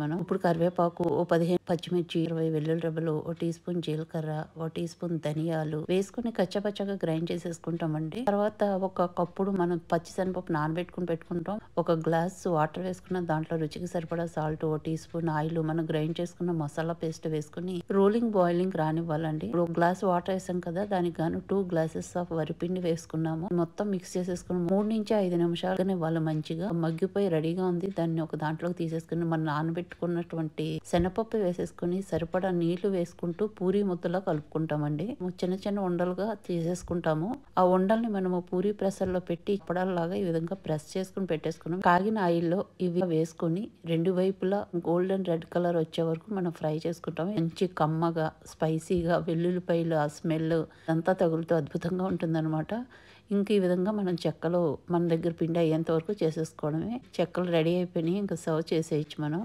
మనం ఇప్పుడు కరివేపాకు ఓ పదిహేను పచ్చిమిర్చి ఇరవై వెల్లుల్లి రబ్బలు ఓ టీ స్పూన్ జీలకర్ర ఓ టీ స్పూన్ ధనియాలు వేసుకుని కచ్చపచ్చగా గ్రైండ్ చేసేసుకుంటామండి తర్వాత ఒక కప్పుడు మనం పచ్చిశనగపప్పు నానబెట్టుకుని పెట్టుకుంటాం ఒక గ్లాస్ వాటర్ వేసుకున్న దాంట్లో రుచికి సరిపడా సాల్ట్ ఓ టీ స్పూన్ ఆయిల్ మనం గ్రైండ్ చేసుకున్న మసాలా పేస్ట్ వేసుకుని రోలింగ్ బాయిలింగ్ రానివ్వాలండి ఇప్పుడు గ్లాస్ వాటర్ వేసాం కదా దానికి గాను టూ గ్లాసెస్ ఆఫ్ వరిపిండి వేసుకున్నాము మొత్తం మిక్స్ చేసేసుకుని మూడు నుంచి ఐదు నిమిషాలు వాళ్ళు మంచిగా మగ్గిపోయి రెడీగా ఉంది దాన్ని ఒక దాంట్లోకి తీసేసుకుని మన నాన్న నానబెట్టుకున్నటువంటి శనపప్పు వేసేసుకుని సరిపడా నీళ్లు వేసుకుంటూ పూరి ముద్దలా కలుపుకుంటామండి చిన్న చిన్న ఉండలుగా తీసేసుకుంటాము ఆ ఉండల్ని మనము పూరి లో పెట్టి ఇప్పడల్లాగా ఈ విధంగా ప్రెస్ చేసుకుని పెట్టేసుకున్నాం కాగిన ఆయిల్లో ఇవి వేసుకుని రెండు వైపులా గోల్డెన్ రెడ్ కలర్ వచ్చే వరకు మనం ఫ్రై చేసుకుంటాము మంచి కమ్మగా స్పైసీగా వెల్లుల్లిపాయలు ఆ స్మెల్ అంతా తగులుతూ అద్భుతంగా ఉంటుందన్నమాట ఇంక ఈ విధంగా మనం చెక్కలు మన దగ్గర పిండి అయ్యేంత వరకు చేసేసుకోవడమే చెక్కలు రెడీ అయిపోయినాయి ఇంకా సర్వ్ చేసేయచ్చు మనం